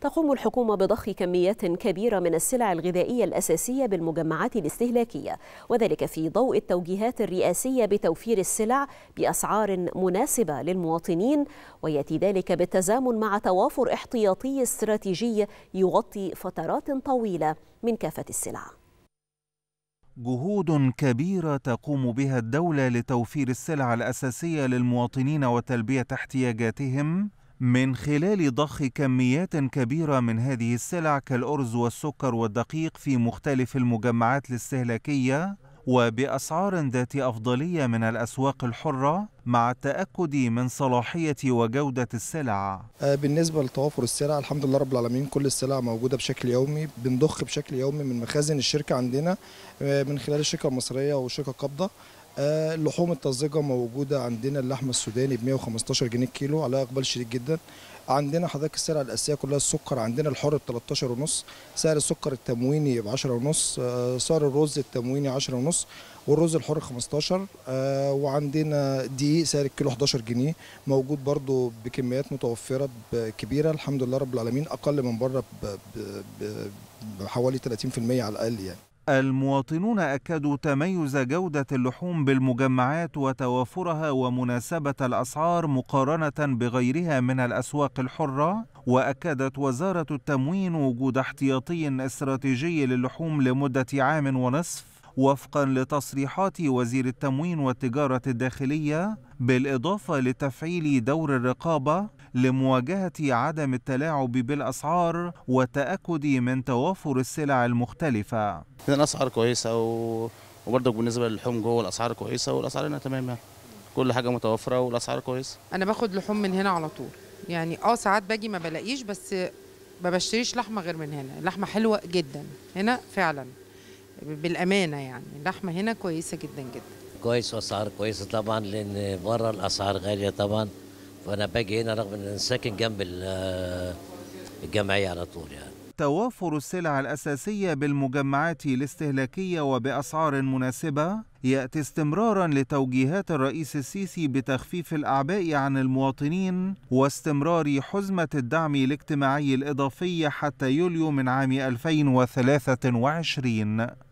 تقوم الحكومة بضخ كميات كبيرة من السلع الغذائية الأساسية بالمجمعات الاستهلاكية وذلك في ضوء التوجيهات الرئاسية بتوفير السلع بأسعار مناسبة للمواطنين ويأتي ذلك بالتزامن مع توافر احتياطي استراتيجي يغطي فترات طويلة من كافة السلع جهود كبيرة تقوم بها الدولة لتوفير السلع الأساسية للمواطنين وتلبية احتياجاتهم من خلال ضخ كميات كبيرة من هذه السلع كالأرز والسكر والدقيق في مختلف المجمعات الاستهلاكية وبأسعار ذات أفضلية من الأسواق الحرة مع التأكد من صلاحية وجودة السلع آه، بالنسبة لتوافر السلع الحمد لله رب العالمين كل السلع موجودة بشكل يومي بنضخ بشكل يومي من مخازن الشركة عندنا آه، من خلال الشركة المصرية وشركة قبضة اللحوم آه، الطازجه موجوده عندنا اللحم السوداني ب 115 جنيه الكيلو عليها اقبال شديد جدا عندنا حضرتك السلع الاساسيه كلها السكر عندنا الحر ب 13 ونص سعر السكر التمويني ب 10 ونص آه، سعر الرز التمويني 10 ونص والرز الحر 15 آه، وعندنا دقيق سعر الكيلو 11 جنيه موجود برده بكميات متوفره كبيره الحمد لله رب العالمين اقل من بره بحوالي 30% على الاقل يعني المواطنون أكدوا تميز جودة اللحوم بالمجمعات وتوافرها ومناسبة الأسعار مقارنة بغيرها من الأسواق الحرة وأكدت وزارة التموين وجود احتياطي استراتيجي للحوم لمدة عام ونصف وفقا لتصريحات وزير التموين والتجارة الداخلية بالإضافة لتفعيل دور الرقابة لمواجهة عدم التلاعب بالأسعار والتأكد من توافر السلع المختلفة إذا أسعار كويسة و... وبرضك بالنسبة للحوم جوه الأسعار كويسة والأسعار هنا تمام يعني. كل حاجة متوفرة والأسعار كويسة أنا باخد لحوم من هنا على طول يعني اه ساعات باجي ما بلاقيش بس ما بشتريش لحمة غير من هنا لحمة حلوة جدا هنا فعلا بالأمانة يعني اللحمة هنا كويسة جدا جدا كويس واسعار كويسه طبعا لان بره الاسعار غاليه طبعا وانا باجي هنا رغم ان انا ساكن جنب الجمعيه على طول يعني توافر السلع الأساسية بالمجمعات الاستهلاكية وبأسعار مناسبة يأتي استمرارا لتوجيهات الرئيس السيسي بتخفيف الأعباء عن المواطنين واستمرار حزمة الدعم الاجتماعي الإضافي حتى يوليو من عام 2023